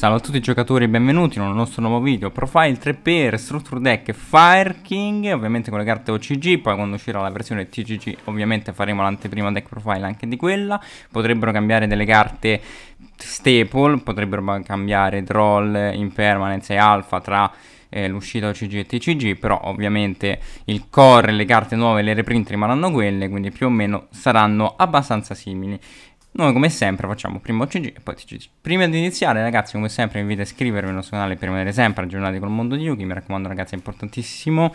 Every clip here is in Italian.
Salve a tutti i giocatori e benvenuti nel nostro nuovo video Profile 3P, Structure Deck Fire King Ovviamente con le carte OCG Poi quando uscirà la versione TCG Ovviamente faremo l'anteprima deck profile anche di quella Potrebbero cambiare delle carte staple Potrebbero cambiare troll, impermanence e alpha Tra eh, l'uscita OCG e TCG Però ovviamente il core, le carte nuove, e le reprint rimarranno quelle Quindi più o meno saranno abbastanza simili noi come sempre facciamo prima OCG e poi TCG. Prima di iniziare ragazzi come sempre vi invito a iscrivervi al nostro canale per rimanere sempre aggiornati col mondo di Yuki. Mi raccomando ragazzi è importantissimo.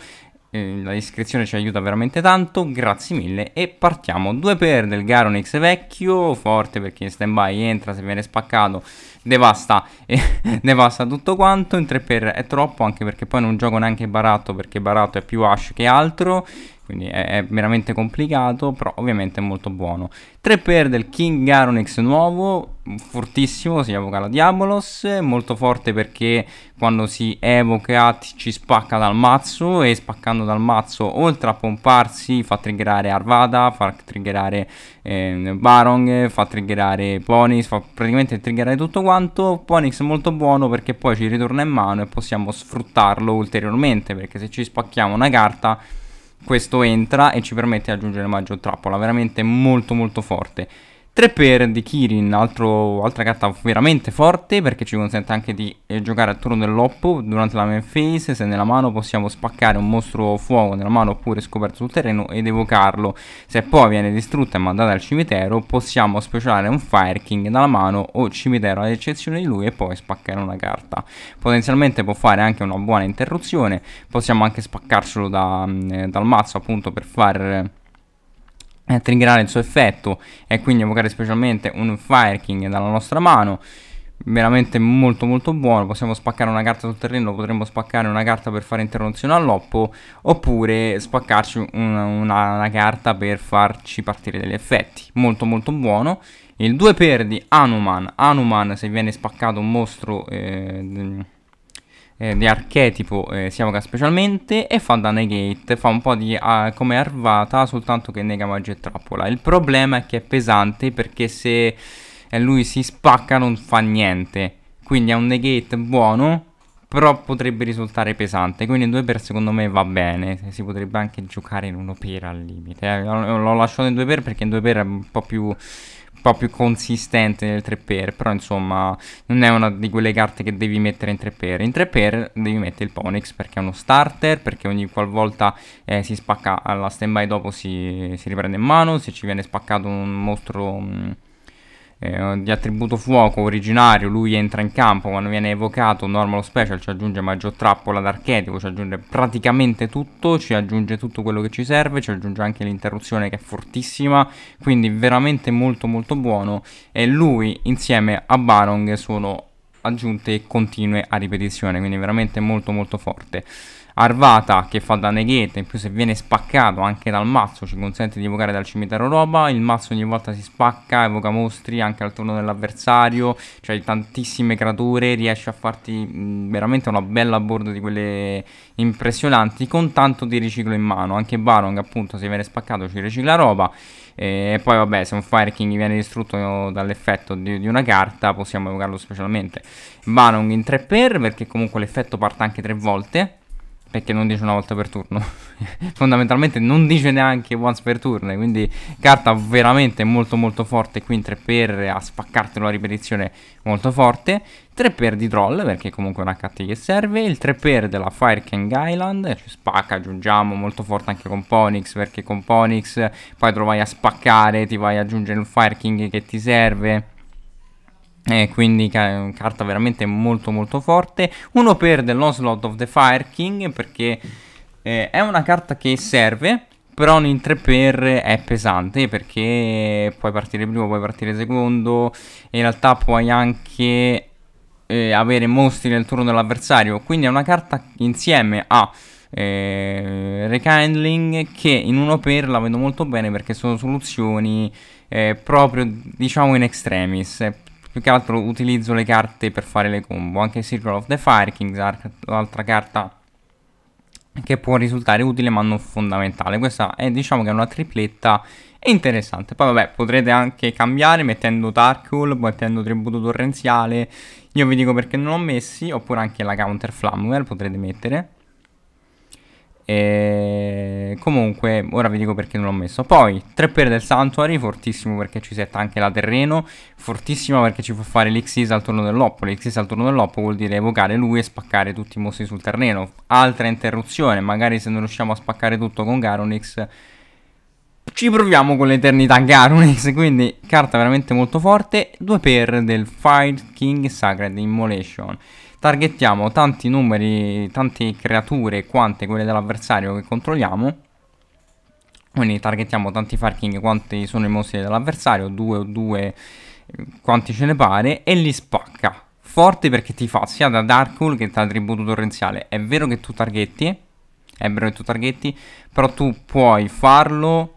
Eh, la iscrizione ci aiuta veramente tanto. Grazie mille e partiamo. 2 per del Garonix vecchio, forte perché in stand by entra se viene spaccato. Devasta, eh, devasta tutto quanto. In 3 per è troppo anche perché poi non gioco neanche Baratto perché Baratto è più Ash che altro quindi è, è, veramente complicato, però ovviamente è molto buono. 3 per del King Garonix nuovo, fortissimo, si evoca la Diabolos, molto forte perché quando si evoca ci spacca dal mazzo e spaccando dal mazzo oltre a pomparsi fa triggerare Arvada, fa triggerare eh, Barong, fa triggerare Ponix, fa praticamente triggerare tutto quanto. Ponix è molto buono perché poi ci ritorna in mano e possiamo sfruttarlo ulteriormente perché se ci spacchiamo una carta questo entra e ci permette di aggiungere maggior trappola veramente molto molto forte 3 per di Kirin, altro, altra carta veramente forte perché ci consente anche di eh, giocare al turno dell'oppo durante la main phase, se nella mano possiamo spaccare un mostro fuoco nella mano oppure scoperto sul terreno ed evocarlo, se poi viene distrutta e mandata al cimitero possiamo specialare un Fire King dalla mano o cimitero ad eccezione di lui e poi spaccare una carta, potenzialmente può fare anche una buona interruzione, possiamo anche spaccarcelo da, mm, eh, dal mazzo appunto per far eh, triggerare il suo effetto e quindi evocare specialmente un Fire King dalla nostra mano veramente molto molto buono possiamo spaccare una carta sul terreno potremmo spaccare una carta per fare interruzione all'oppo oppure spaccarci una, una, una, carta per farci partire degli effetti molto molto buono il 2 per di Anuman Anuman se viene spaccato un mostro eh, eh, di archetipo eh, si evoca specialmente e fa da negate, fa un po' di ah, come arvata, soltanto che nega magia e trappola. Il problema è che è pesante perché se eh, lui si spacca non fa niente, quindi è un negate buono, però potrebbe risultare pesante, quindi in 2 per secondo me va bene, si potrebbe anche giocare in 1 per al limite. Eh. L'ho lasciato in 2 per perché in 2 per è un po' più più consistente nel 3x, però insomma non è una di quelle carte che devi mettere in 3x. In 3x devi mettere il Ponix perché è uno starter, perché ogni qualvolta eh, si spacca la stand by dopo si, si, riprende in mano, se ci viene spaccato un mostro... Mh, mm, eh, di attributo fuoco originario lui entra in campo quando viene evocato normal special ci aggiunge maggior trappola d'archetipo ci aggiunge praticamente tutto ci aggiunge tutto quello che ci serve ci aggiunge anche l'interruzione che è fortissima quindi veramente molto molto buono e lui insieme a Barong sono aggiunte continue a ripetizione quindi veramente molto molto forte Arvata che fa da neghetta, in più se viene spaccato anche dal mazzo ci consente di evocare dal cimitero roba, il mazzo ogni volta si spacca, evoca mostri anche al turno dell'avversario, cioè tantissime creature, riesce a farti mh, veramente una bella a bordo di quelle impressionanti con tanto di riciclo in mano, anche Barong appunto se viene spaccato ci ricicla roba e poi vabbè se un Fire King viene distrutto dall'effetto di, di una carta possiamo evocarlo specialmente. Barong in 3 per perché comunque l'effetto parte anche 3 volte perché non dice una volta per turno. Fondamentalmente non dice neanche once per turno, quindi carta veramente molto molto forte qui in 3 per a spaccartelo la ripetizione molto forte. 3 per di troll perché comunque è una carta che serve, il 3 per della Fire King Island, ci spacca, aggiungiamo, molto forte anche con Ponix perché con Ponix poi te lo vai a spaccare, ti vai ad aggiungere il Fire King che ti serve eh, quindi ca- carta veramente molto molto forte. Uno per l'Onslaught of the Fire King perché eh, è una carta che serve. Però in 3 per è pesante perché puoi partire primo, puoi partire secondo. in realtà puoi anche eh, avere mostri nel turno dell'avversario. Quindi è una carta insieme a eh, Rekindling che in 1 per la vedo molto bene perché sono soluzioni eh, proprio diciamo in extremis più che altro utilizzo le carte per fare le combo. Anche Circle of the Fire Kings, l'altra carta che può risultare utile ma non fondamentale. Questa è diciamo che è una tripletta interessante. Poi vabbè, potrete anche cambiare mettendo Tarkul, mettendo tributo torrenziale. Io vi dico perché non ho messi, oppure anche la Counter Flamwell potrete mettere. E comunque, ora vi dico perché non l'ho messo. Poi, 3 per del Sanctuary, fortissimo perché ci setta anche la terreno, Fortissimo perché ci fa fare l'Xis al turno dell'Oppo. L'Xis al turno dell'Oppo vuol dire evocare lui e spaccare tutti i mostri sul terreno. Altra interruzione, magari se non riusciamo a spaccare tutto con Garonix ci proviamo con l'Eternità Garunex, quindi carta veramente molto forte. 2 per del Fire King Sacred Immolation. Targettiamo tanti numeri, tante creature quante quelle dell'avversario che controlliamo. Quindi targettiamo tanti Fire King quanti sono i mostri dell'avversario, 2 o 2 quanti ce ne pare, e li spacca. Forte perché ti fa sia da Dark Darkul che da tributo torrenziale. È vero che tu targetti, è vero che tu targetti, però tu puoi farlo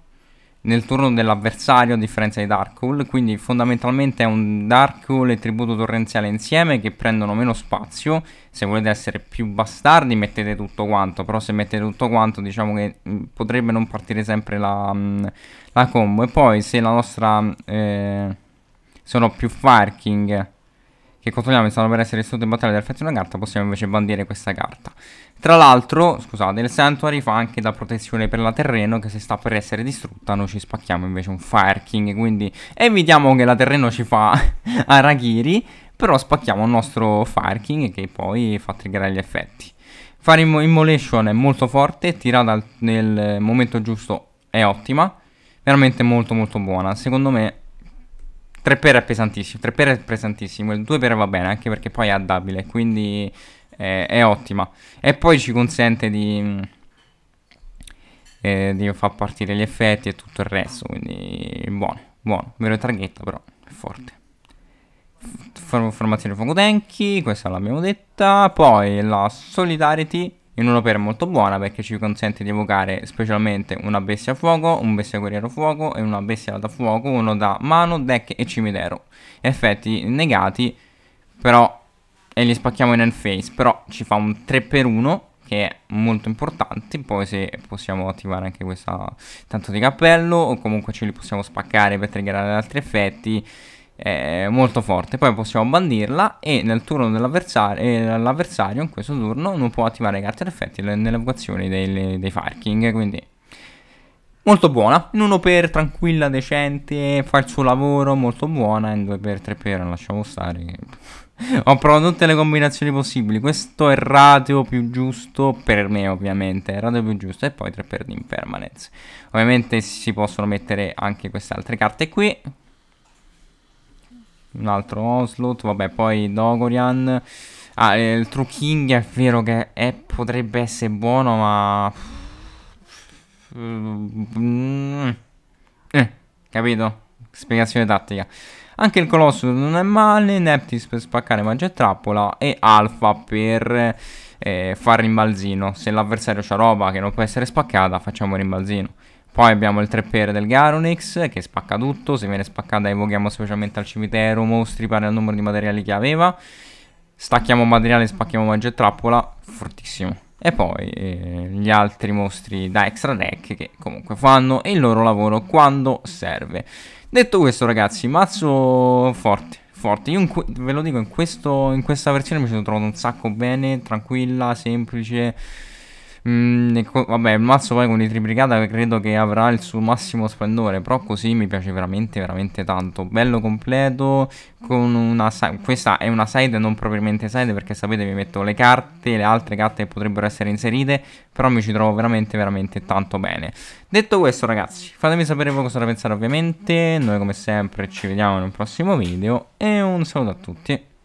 nel turno dell'avversario a differenza di Dark Hole, quindi fondamentalmente è un Dark Hole e tributo torrenziale insieme che prendono meno spazio, se volete essere più bastardi mettete tutto quanto, però se mettete tutto quanto diciamo che mm, potrebbe non partire sempre la, mm, la combo e poi se la nostra eh, sono più Fire King che controlliamo stanno per essere sotto in battaglia della fazione una carta possiamo invece bandire questa carta tra l'altro, scusate, il Sanctuary fa anche da protezione per la terreno che se sta per essere distrutta noi ci spacchiamo invece un Fire King, quindi evitiamo che la terreno ci fa Arachiri, però spacchiamo il nostro Fire King che poi fa triggerare gli effetti. Fare Immolation è molto forte, tirata nel momento giusto è ottima, veramente molto molto buona, secondo me 3 per è pesantissimo, 3 per è pesantissimo, il 2 per va bene anche perché poi è addabile, quindi è, è ottima. E poi ci consente di, eh, di far partire gli effetti e tutto il resto, quindi buono, buono. Vero targhetta però, è forte. formazione fuoco tanky, questa l'abbiamo detta. Poi la Solidarity in uno per molto buona perché ci consente di evocare specialmente una bestia a fuoco, un bestia guerriero a fuoco e una bestia da fuoco, uno da mano, deck e cimitero. Effetti negati, però e li spacchiamo in end phase, però ci fa un 3x1 che è molto importante, poi se possiamo attivare anche questa tanto di cappello o comunque ce li possiamo spaccare per triggerare altri effetti è molto forte, poi possiamo bandirla e nel turno dell'avversario, l'avversario in questo turno non può attivare carte effetti nell'evocazione dei, dei farking, quindi molto buona, in 1 per tranquilla, decente, fa il suo lavoro, molto buona, in 2 per 3 per lasciamo stare ho provato tutte le combinazioni possibili. Questo è il ratio più giusto per me, ovviamente. Il ratio più giusto. E poi 3 per l'impermanence. Ovviamente si possono mettere anche queste altre carte qui. Un altro Oslot. Vabbè, poi Dogorian. Ah, eh, il True King è vero che è, potrebbe essere buono, ma... Mm. Eh, capito? Spiegazione tattica. Anche il Colosso non è male, Neptis per spaccare magia e trappola e Alfa per eh, far rimbalzino. Se l'avversario c'ha roba che non può essere spaccata, facciamo rimbalzino. Poi abbiamo il 3 del Garonix che spacca tutto, se viene spaccata evochiamo specialmente al cimitero mostri pari al numero di materiali che aveva. Stacchiamo materiale, spacchiamo magia e trappola, fortissimo e poi eh, gli altri mostri da extra deck che comunque fanno il loro lavoro quando serve. Detto questo ragazzi, mazzo forte, forte. Io ve lo dico, in, questo, in questa versione mi sono trovato un sacco bene, tranquilla, semplice Mm, vabbè, il mazzo poi con i triplicata credo che avrà il suo massimo splendore, però così mi piace veramente, veramente tanto. Bello completo, con una side. questa è una side non propriamente side perché sapete vi metto le carte, le altre carte che potrebbero essere inserite, però mi ci trovo veramente, veramente tanto bene. Detto questo ragazzi, fatemi sapere voi cosa ne pensate ovviamente, noi come sempre ci vediamo in un prossimo video e un saluto a tutti.